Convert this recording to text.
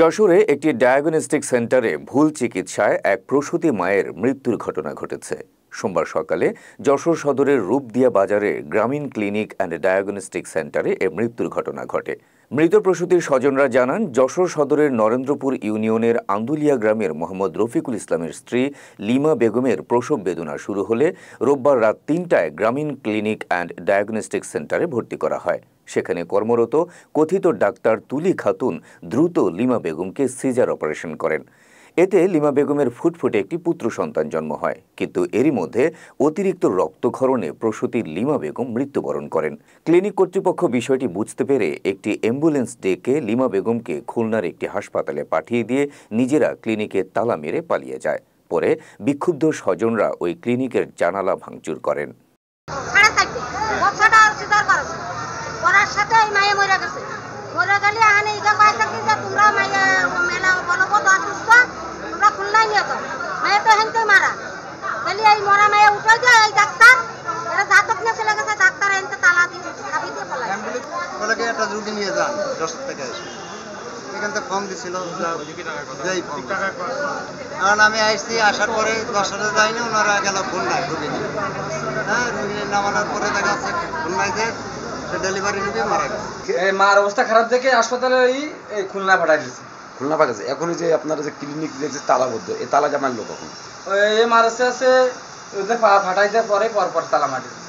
যশোরে একটি ডায়াগনস্টিক সেন্টারে ভুল চিকিৎসায় এক প্রসূতি মায়ের মৃত্যুর ঘটনা ঘটেছে সোমবার সকালে যশোর সদরের রূপদিয়া বাজারে গ্রামীণ ক্লিনিক অ্যান্ড ডায়াগনস্টিক সেন্টারে এ মৃত্যুর ঘটনা ঘটে মৃত প্রসূতির স্বজনরা জানান যশোর সদরের নরেন্দ্রপুর ইউনিয়নের আন্দুলিয়া গ্রামের মোহাম্মদ রফিকুল ইসলামের স্ত্রী লিমা বেগমের প্রসব বেদনা শুরু হলে রোববার রাত তিনটায় গ্রামীণ ক্লিনিক অ্যান্ড ডায়াগনস্টিক সেন্টারে ভর্তি করা হয় সেখানে কর্মরত কথিত ডাক্তার তুলি খাতুন দ্রুত লিমা বেগমকে সিজার অপারেশন করেন এতে লিমা বেগমের ফুটফুটে একটি পুত্র সন্তান জন্ম হয় কিন্তু এরই মধ্যে অতিরিক্ত রক্তক্ষরণে প্রসূতি লিমা বেগম মৃত্যুবরণ করেন ক্লিনিক কর্তৃপক্ষ বিষয়টি বুঝতে পেরে একটি অ্যাম্বুলেন্স ডেকে লিমা বেগমকে খুলনার একটি হাসপাতালে পাঠিয়ে দিয়ে নিজেরা ক্লিনিকে তালা মেরে পালিয়ে যায় পরে বিক্ষুব্ধ স্বজনরা ওই ক্লিনিকের জানালা ভাঙচুর করেন সাথে গেছে গেলে মরা ডাক্তার গেছে ডাক্তার এনতে তালা দিয়ে দিয়ে বলে একটা নিয়ে যান দশ থেকে হ্যাঁ রুগী পরে দেখা ডেলিভারি মারা মার অবস্থা খারাপ দেখে হাসপাতালে এই খুলনা পাঠাই দিয়েছে খুলনা পাক আছে এখন যে আপনারা যে ক্লিনিক দেখছে তালাবদ্ধ এ তালা জামার লোক এখন এ মারছে আছে ফাটাইতে পরে পরপর তালা মাটির